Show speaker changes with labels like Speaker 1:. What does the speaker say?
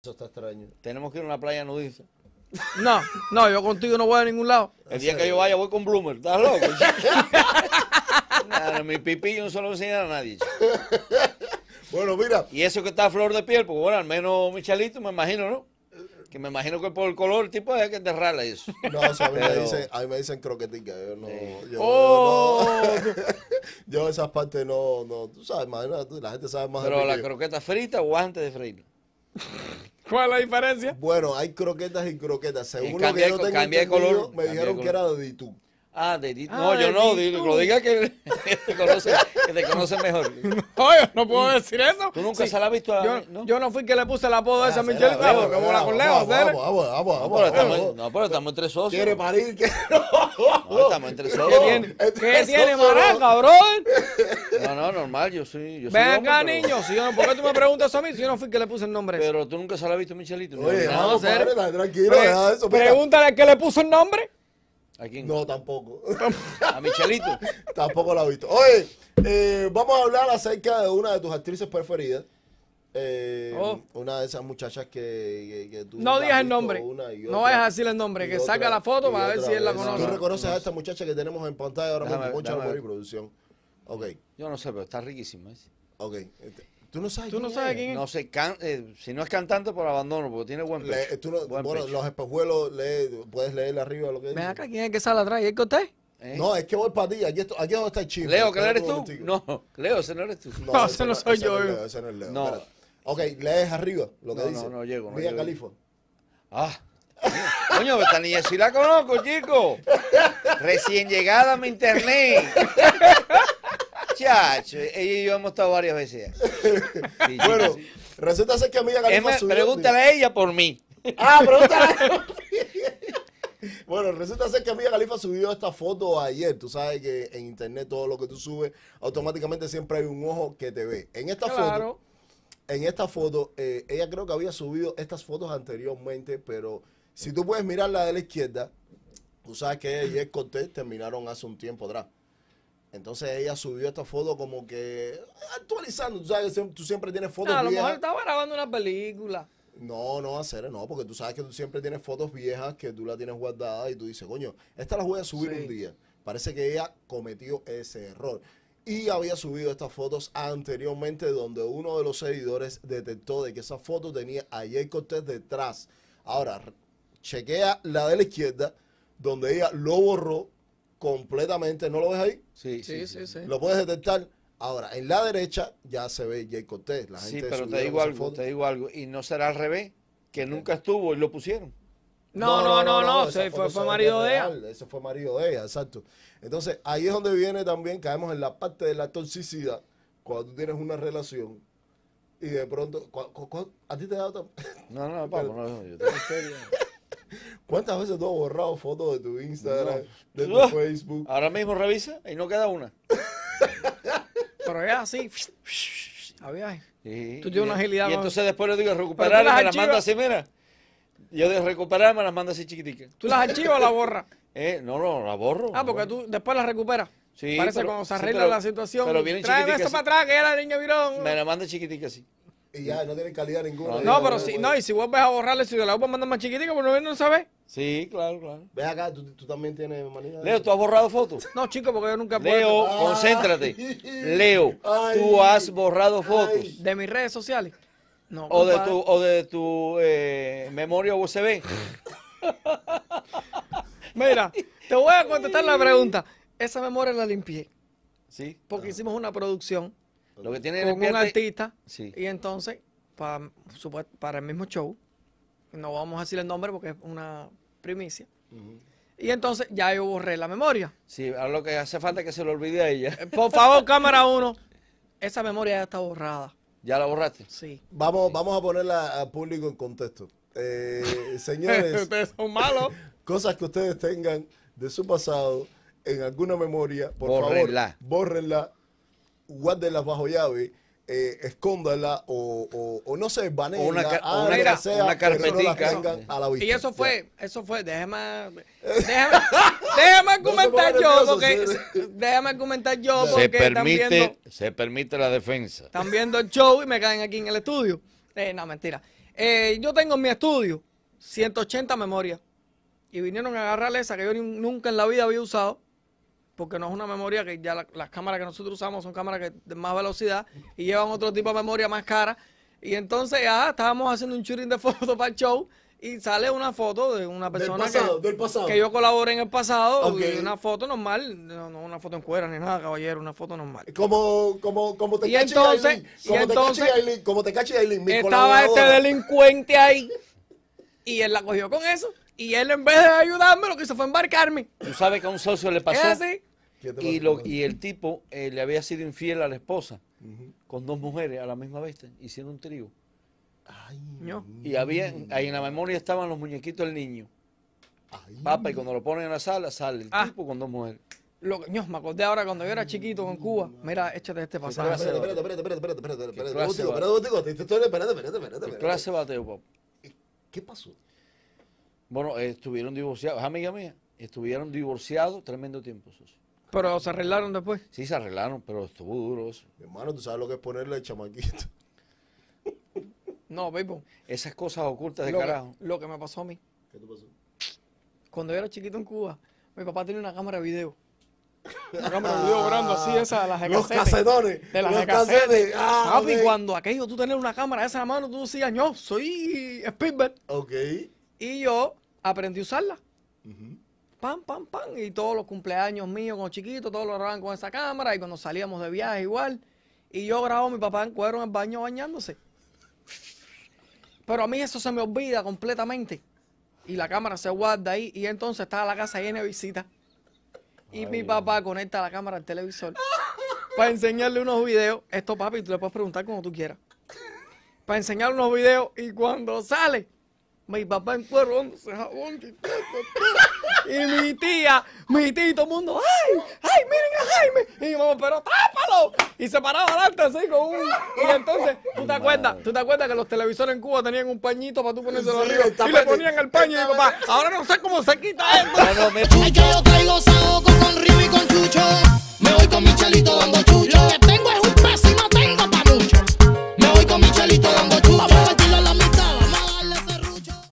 Speaker 1: Eso está extraño. Tenemos que ir a una playa nudista. No, no, yo contigo no voy a ningún lado. El día que yo vaya voy con Bloomer, ¿estás loco? Nada, mi pipí yo no se lo voy a nadie. Bueno, mira. Y eso que está a flor de piel, porque bueno, al menos Michelito, me imagino, ¿no? Que me imagino que por el color, tipo, hay que enterrarla eso. No, eso a, mí me dicen, a mí Yo no. Oh.
Speaker 2: Yo, esas partes no,
Speaker 1: no. Tú sabes, la gente sabe más. Pero de la croqueta frita o antes de freírla. ¿Cuál es la diferencia?
Speaker 2: Bueno, hay croquetas y croquetas. Según lo que yo tengo color, me dijeron que era
Speaker 1: de tú. Ah, de no, ah, yo no, lo diga que,
Speaker 3: te conoce, que te conoce mejor. No, yo no puedo mm. decir eso. Tú nunca se la has visto a yo, ¿no? yo no fui que le puse el apodo ah, esa a Michelle Cabo, ah, que vamos. con
Speaker 1: Leo, No, pero estamos entre socios. Quiere parir, qué no. estamos entre socios. ¿Qué tiene, maraca, cabrón? No, no,
Speaker 3: normal, yo soy. Yo soy Ven acá, niño. Si yo ¿Por qué tú me
Speaker 1: preguntas a mí si yo no fui que le puse el nombre? Pero tú nunca se la has visto a Michelito. Oye, no, tranquilo,
Speaker 3: deja eso. Pregúntale que le puso el nombre.
Speaker 2: No, tampoco. ¿A Michelito? tampoco la he visto. Oye, eh, vamos a hablar acerca de una de tus actrices preferidas. Eh, oh. Una de esas muchachas que, tú. No digas el nombre.
Speaker 3: no vayas a el nombre. Que salga la foto para ver si él la conoce. Tú reconoces
Speaker 2: a esta muchacha que tenemos en pantalla ahora mismo. Mucha por
Speaker 1: producción. Ok. Yo no sé, pero está riquísima. ¿eh? Ok. Este, Tú no sabes, ¿Tú quién, no sabes es? quién No sé, eh, si no es cantante por abandono, porque tiene buen pecho. tú bueno, los
Speaker 2: espejuelos
Speaker 1: puedes leerle arriba lo que dice. acá,
Speaker 2: ¿quién es que
Speaker 3: sale atrás? es que usted?
Speaker 2: ¿Eh? No, es que voy para ti. Aquí, aquí donde está el chivo. Leo, ¿qué eres tú? No,
Speaker 3: Leo, ese no eres tú. No, ese no soy yo. Eh. ese
Speaker 2: no es Leo. Ok, lees arriba lo que dice. No, no, llego. Villa Califo?
Speaker 1: Ah. Coño, esta niña sí la conozco, chico. Recién llegada a mi internet. Chacho, ella y yo hemos estado varias veces. bueno, resulta ser que amiga Califa subió. Pregúntale a ella por mí.
Speaker 3: Ah, pregúntale.
Speaker 1: Bueno, resulta
Speaker 2: ser que Mía Califa subió esta foto ayer. Tú sabes que en internet todo lo que tú subes, automáticamente siempre hay un ojo que te ve. En esta foto, en esta foto, eh, ella creo que había subido estas fotos anteriormente, pero si tú puedes mirar la de la izquierda, tú sabes que ella y Cortés terminaron hace un tiempo atrás. Entonces ella subió esta foto como que eh, actualizando. Tú sabes tú siempre tienes fotos viejas. A lo mejor
Speaker 3: estaba grabando una película.
Speaker 2: No, no, hacer, no, porque tú sabes que tú siempre tienes fotos viejas que tú las tienes guardadas y tú dices, coño, esta la voy a subir un día. Parece que ella cometió ese error. Y había subido estas fotos anteriormente donde uno de los seguidores detectó de que esa foto tenía a Jay Cortés detrás. Ahora, chequea la de la izquierda, donde ella lo borró completamente. ¿No lo ves ahí? Sí, sí, sí. Lo puedes detectar. Ahora,
Speaker 1: en la derecha ya se ve Jay Cortés. La gente sí, pero te digo algo, te digo algo. Y no será al revés, que nunca estuvo y lo pusieron. No, no, no, no, Ese fue, fue marido de
Speaker 2: ella. Ese fue marido de ella, exacto. Entonces, ahí es donde viene también, caemos en la parte de la toxicidad, cuando tienes una relación y de pronto, ¿a ti te da... No, no, no, yo tengo ¿Cuántas veces tú has borrado fotos de tu Instagram, de tu ah. Facebook?
Speaker 1: Ahora mismo revisa y no queda una. Pero es así. A tú tienes una agilidad. Y entonces después le digo, recuperar, me las manda así, mira. Yo de recuperar me las manda así chiquitica. ¿Tú las archivas o las borras? Eh, no,
Speaker 3: no, las borro. Ah, porque tú después las recuperas. Sí, Parece cuando se arregla la situación. Pero vienen Trae esto para atrás, que ya la niña virón. Me la manda chiquitica así
Speaker 2: no tienen calidad ninguna. No, pero si,
Speaker 3: no, y si vuelves a borrarle, si la vas a mandar más chiquitica, pues no, no sabes. Sí, claro, claro. Ve acá, tú, también tienes manía. Leo, ¿tú has borrado fotos? No, chico, porque yo nunca puedo. Leo, ah. concéntrate. Leo, ¿tú has borrado fotos? De mis redes sociales. No, o, de tu, o de tu eh, memoria USB. Mira, te voy a contestar la pregunta. Esa memoria la limpié. Sí. Porque ah. hicimos una producción lo que tiene un artista. Y entonces, para, el mismo show, no vamos a decir el nombre porque es una primicia. Y entonces ya yo borré la memoria. Sí, ahora lo que hace falta es que se lo olvide a ella. Eh, por favor, cámara 1. Esa memoria ya está borrada. ¿Ya la borraste? Sí.
Speaker 1: Vamos, vamos a ponerla
Speaker 2: al público en contexto. Eh, señores. ustedes son malos. Cosas que ustedes tengan de su pasado en alguna memoria, por Borrenla. favor, bórrenla guárdenlas bajo llave, eh, o, no se baneen. O una, una,
Speaker 3: a la vista. Y eso fue, eso fue, déjame, déjame, yo, porque, déjame argumentar yo, porque se permite,
Speaker 1: se permite la defensa.
Speaker 3: Están viendo el show y me caen aquí en el estudio. Eh, no, mentira. Eh, yo tengo en mi estudio 180 memorias y vinieron a agarrarle esa que yo nunca en la vida había usado porque no es una memoria que ya las cámaras que nosotros usamos son cámaras que de más velocidad y llevan otro tipo de memoria más cara. Y entonces ya estábamos haciendo un shooting de fotos para el show y sale una foto de una persona que, yo colaboré en el pasado, una foto normal, no, una foto en cuera ni nada, caballero, una foto normal. Como, como, como te y entonces, como, te caché Aileen, como te Estaba este delincuente ahí y él la cogió con eso. Y él en vez de ayudarme, lo que hizo fue embarcarme. ¿Tú
Speaker 1: sabes que a un socio le pasó? Y, lo, y el tipo eh, le había sido infiel a la esposa con dos mujeres a la misma vez, hicieron un trío. Ay, Y había, ahí en la memoria estaban los muñequitos del niño. Ay. Papa, y cuando lo ponen en la sala, sale el ah. tipo con dos mujeres.
Speaker 3: me acordé ahora cuando yo era chiquito en Cuba. Mira, échate este pasaje. Espérate, espérate,
Speaker 1: espérate, espérate, espérate,
Speaker 2: espérate, espérate,
Speaker 1: clase bateo, papá? Eh, ¿Qué pasó? Bueno, eh, estuvieron divorciados, amiga mía, estuvieron divorciados tremendo tiempo, socio. Pero se arreglaron después. Sí, se arreglaron, pero estuvo duro. Mi
Speaker 2: hermano, tú sabes lo que es ponerle el chamaquito.
Speaker 3: No, baby. Esas cosas ocultas de carajo. lo que me pasó a mí. ¿Qué te pasó? Cuando yo era chiquito en Cuba, mi papá tenía una cámara de video. Una cámara de video grande así, esa, las de Los casete. De las los de ah, cuando aquello tú tenías una cámara de esa mano, tú decías, yo soy Spielberg. Ok. Y yo aprendí a usarla pam, pam, pam. Y todos los cumpleaños míos con chiquitos todos lo grababan con esa cámara. Y cuando salíamos de viaje igual. Y yo grabo a mi papá en cuero en el baño bañándose. Pero a mí eso se me olvida completamente. Y la cámara se guarda ahí. Y entonces estaba la casa llena de visitas. Y mi papá conecta la cámara al televisor para enseñarle unos videos. Esto, papi, tú le puedes preguntar como tú quieras. Para enseñarle unos videos. Y cuando sale, mi papá en cuero, se jabón. Y mi tía, mi tía y todo el mundo, ¡ay! ¡ay! ¡Miren a Jaime! Y mi mamá, pero tápalo. Y se paraba adelante así con un. Y entonces, ¿tú te acuerdas? ¿Tú te acuerdas que los televisores en Cuba tenían un pañito para tú ponérselo arriba? Y le ponían el paño y papá, ahora no sé cómo se quita esto. Ay, que yo traigo con Río y con Chucho.